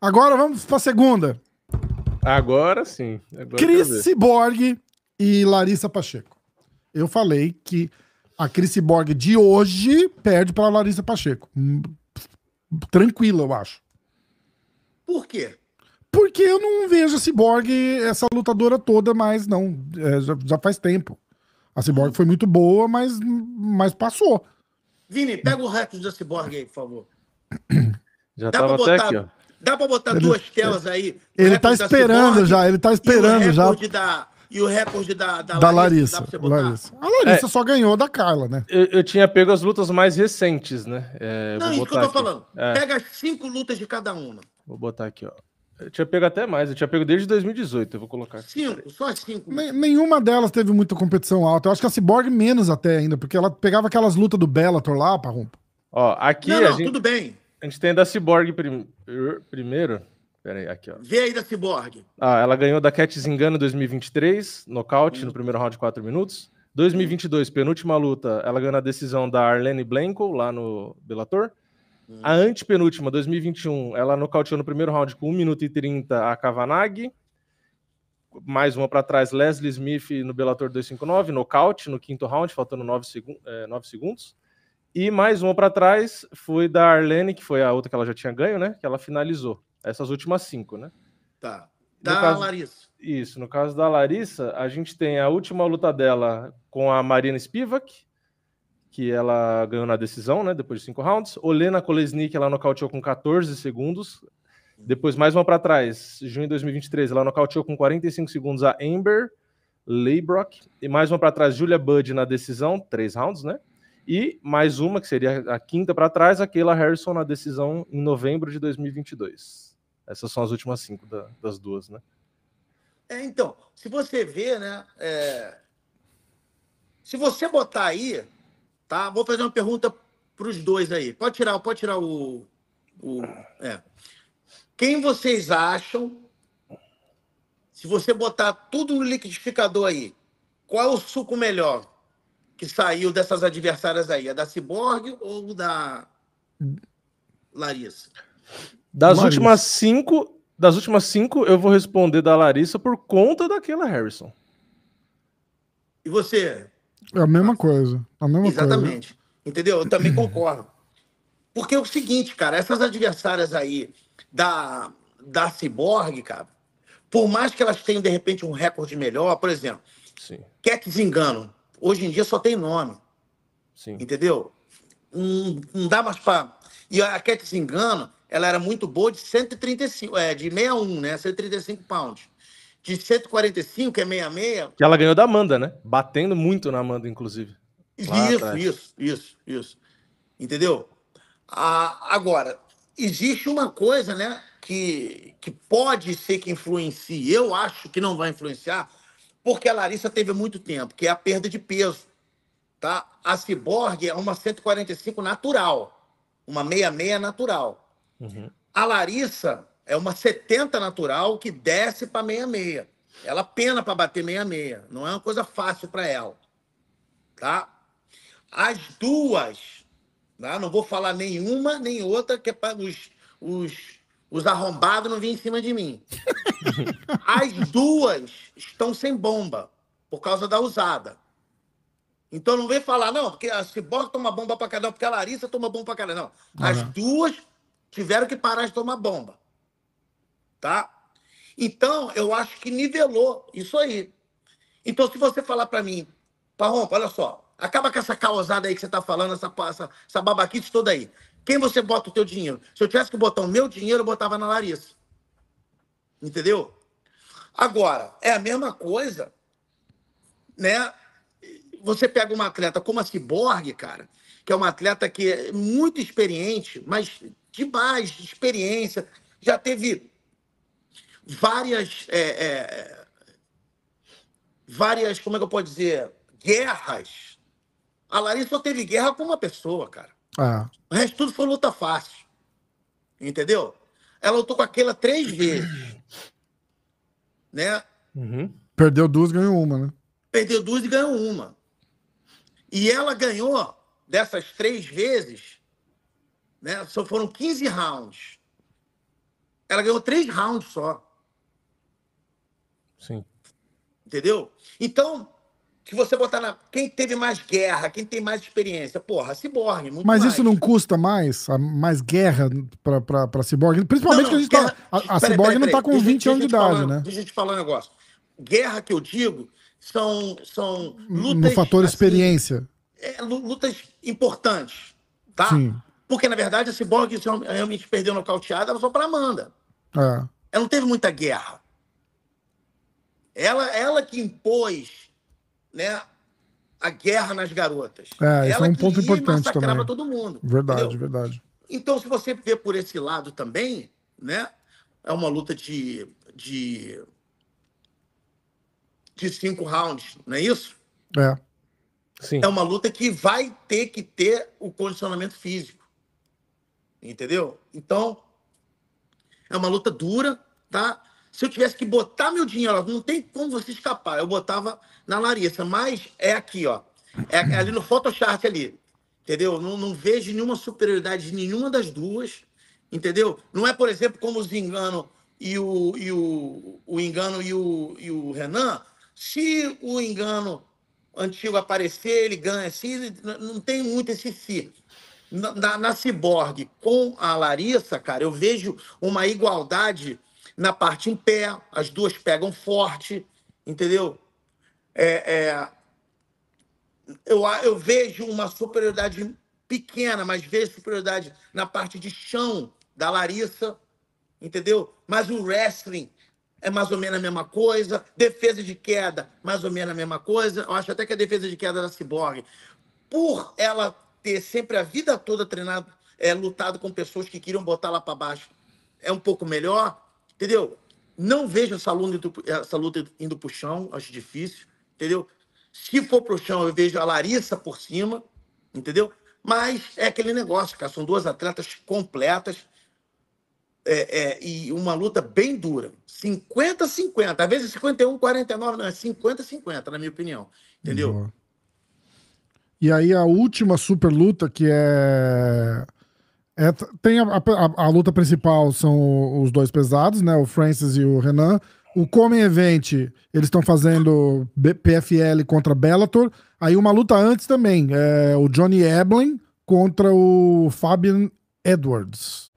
Agora vamos para a segunda. Agora sim. Agora Chris e Larissa Pacheco. Eu falei que a Cris Borg de hoje perde para Larissa Pacheco. Hum, Tranquila, eu acho. Por quê? Porque eu não vejo a Cyborg, essa lutadora toda, mas não. É, já, já, faz tempo. A Cyborg foi muito boa, mas, mas passou. Vini, pega o recorde da Cyborg aí, por favor. Já Dá tava botar... até aqui, ó. Dá para botar ele, duas telas aí. Ele está tá esperando já, ele está esperando já. Da, e o recorde da, da, da Larissa. Larissa. Larissa. A Larissa é, só ganhou da Carla, né? Eu, eu, tinha pego as lutas mais recentes, né? É, Não, isso que eu tô aqui. falando. É. Pega as cinco lutas de cada uma. Vou botar aqui, ó. Eu tinha pego até mais, eu tinha pego desde 2018, eu vou colocar. Cinco, só cinco. Nen nenhuma delas teve muita competição alta. Eu acho que a Cyborg menos até ainda, porque ela pegava aquelas lutas do Bellator lá, Parrumpa. Ó, aqui não, não, gente... tudo bem. A gente tem a da Cyborg prim... primeiro. Pera aí, aqui, ó. Vê aí da Cyborg. Ah, ela ganhou da Cat Zingano 2023, nocaute no primeiro round de 4 minutos. 2022, penúltima luta, ela ganhou a decisão da Arlene Blanco, lá no Bellator. Hum. A antepenúltima, 2021, ela nocauteou no primeiro round com 1 minuto e 30 a Kavanagh. Mais uma para trás, Leslie Smith no Bellator 259, nocaute no quinto round, faltando 9, segu 9 segundos. E mais uma para trás foi da Arlene, que foi a outra que ela já tinha ganho, né? Que ela finalizou. Essas últimas cinco, né? Tá. Da caso, Larissa. Isso. No caso da Larissa, a gente tem a última luta dela com a Marina Spivak, que ela ganhou na decisão, né? Depois de cinco rounds. Olena Kolesnik, ela nocauteou com 14 segundos. Depois, mais uma para trás, junho de 2023, ela nocauteou com 45 segundos a Amber Leibrock. E mais uma para trás, Julia Budd na decisão, três rounds, né? e mais uma, que seria a quinta para trás, aquela Harrison na decisão em novembro de 2022. Essas são as últimas cinco da, das duas, né? É, então, se você ver né? É... Se você botar aí, tá? Vou fazer uma pergunta para os dois aí. Pode tirar, pode tirar o. o... É. Quem vocês acham? Se você botar tudo no liquidificador aí, qual é o suco melhor? que saiu dessas adversárias aí? A é da Cyborg ou da Larissa? Das Larissa. últimas cinco, das últimas cinco, eu vou responder da Larissa por conta daquela Harrison. E você? É a mesma coisa. A mesma Exatamente. Coisa. Entendeu? Eu também concordo. Porque é o seguinte, cara, essas adversárias aí da, da Cyborg, cara, por mais que elas tenham, de repente, um recorde melhor, por exemplo, Sim. Cat Zingano hoje em dia só tem nome. Sim. Entendeu? Não, não dá mais para. E a Cat se engana, ela era muito boa de 135, é, de 61, né? 135 pounds. De 145, que é 66. Que ela ganhou da Amanda, né? Batendo muito na Amanda, inclusive. isso, atrás. isso, isso, isso. Entendeu? Ah, agora, existe uma coisa, né? Que, que pode ser que influencie, eu acho que não vai influenciar, porque a Larissa teve muito tempo, que é a perda de peso. Tá? A Ciborgue é uma 145 natural, uma 66 natural. Uhum. A Larissa é uma 70 natural que desce para 66. Ela pena para bater 66, não é uma coisa fácil para ela. Tá? As duas, tá? não vou falar nenhuma nem outra, que é para os, os os arrombados não vinham em cima de mim. As duas estão sem bomba, por causa da usada. Então não vem falar, não, porque a Ciborgue toma bomba pra caramba, porque a Larissa toma bomba pra caramba. Não. Uhum. As duas tiveram que parar de tomar bomba. Tá? Então, eu acho que nivelou isso aí. Então, se você falar para mim, Parrompa, olha só, acaba com essa causada aí que você tá falando, essa, essa, essa babaquice toda aí. Quem você bota o teu dinheiro? Se eu tivesse que botar o meu dinheiro, eu botava na Larissa. Entendeu? Agora, é a mesma coisa, né? Você pega uma atleta como a Ciborgue, cara, que é uma atleta que é muito experiente, mas demais de experiência, já teve várias, é, é, várias, como é que eu posso dizer, guerras. A Larissa só teve guerra com uma pessoa, cara. Ah. O resto tudo foi luta fácil. Entendeu? Ela lutou com aquela três vezes. Né? Uhum. Perdeu duas, ganhou uma, né? Perdeu duas e ganhou uma. E ela ganhou dessas três vezes, né? Só foram 15 rounds. Ela ganhou três rounds só. Sim. Entendeu? Então, que você botar na. Quem teve mais guerra, quem tem mais experiência, porra, Cyborg, muito Mas mais. isso não custa mais? Mais guerra pra, pra, pra Cyborg? Principalmente não, não, que a gente tá- guerra... tá. A, a Cyborg não tá com deixa, 20 anos de idade, falar, né? Deixa eu te falar um negócio. Guerra que eu digo são, são lutas. No fator assim, experiência. É, lutas importantes, tá? Sim. Porque, na verdade, a Cyborg realmente perdeu nocauteada só pra Amanda. É. Ela não teve muita guerra. Ela, ela que impôs né, a guerra nas garotas. É, é ela é um ponto importante também. todo mundo. Verdade, entendeu? verdade. Então, se você vê por esse lado também, né, é uma luta de, de, de cinco rounds, não é isso? É. Sim. É uma luta que vai ter que ter o condicionamento físico. Entendeu? Então, é uma luta dura, tá? se eu tivesse que botar meu dinheiro, não tem como você escapar. Eu botava na Larissa, mas é aqui, ó. É, é ali no Photoshop ali. Entendeu? Não, não vejo nenhuma superioridade de nenhuma das duas. Entendeu? Não é, por exemplo, como os engano e o, e o, o engano e o, e o Renan. Se o engano antigo aparecer, ele ganha. Se, assim, não tem muito esse se. Na, na, na Ciborgue com a Larissa, cara, eu vejo uma igualdade na parte em pé, as duas pegam forte, entendeu? É, é, eu, eu vejo uma superioridade pequena, mas vejo superioridade na parte de chão da Larissa, entendeu? Mas o wrestling é mais ou menos a mesma coisa, defesa de queda, mais ou menos a mesma coisa. Eu acho até que a defesa de queda da Cyborg, por ela ter sempre a vida toda treinado, é, lutado com pessoas que queriam botar lá para baixo, é um pouco melhor. Entendeu? Não vejo essa luta, indo, essa luta indo pro chão, acho difícil, entendeu? Se for pro chão, eu vejo a Larissa por cima, entendeu? Mas é aquele negócio, cara, são duas atletas completas é, é, e uma luta bem dura. 50-50, às vezes 51-49, não, é 50-50, na minha opinião, entendeu? Boa. E aí a última super luta que é é, tem a, a, a, luta principal são os dois pesados, né? O Francis e o Renan. O Come Event, eles estão fazendo PFL contra Bellator. Aí uma luta antes também, é, o Johnny Eblin contra o Fabian Edwards.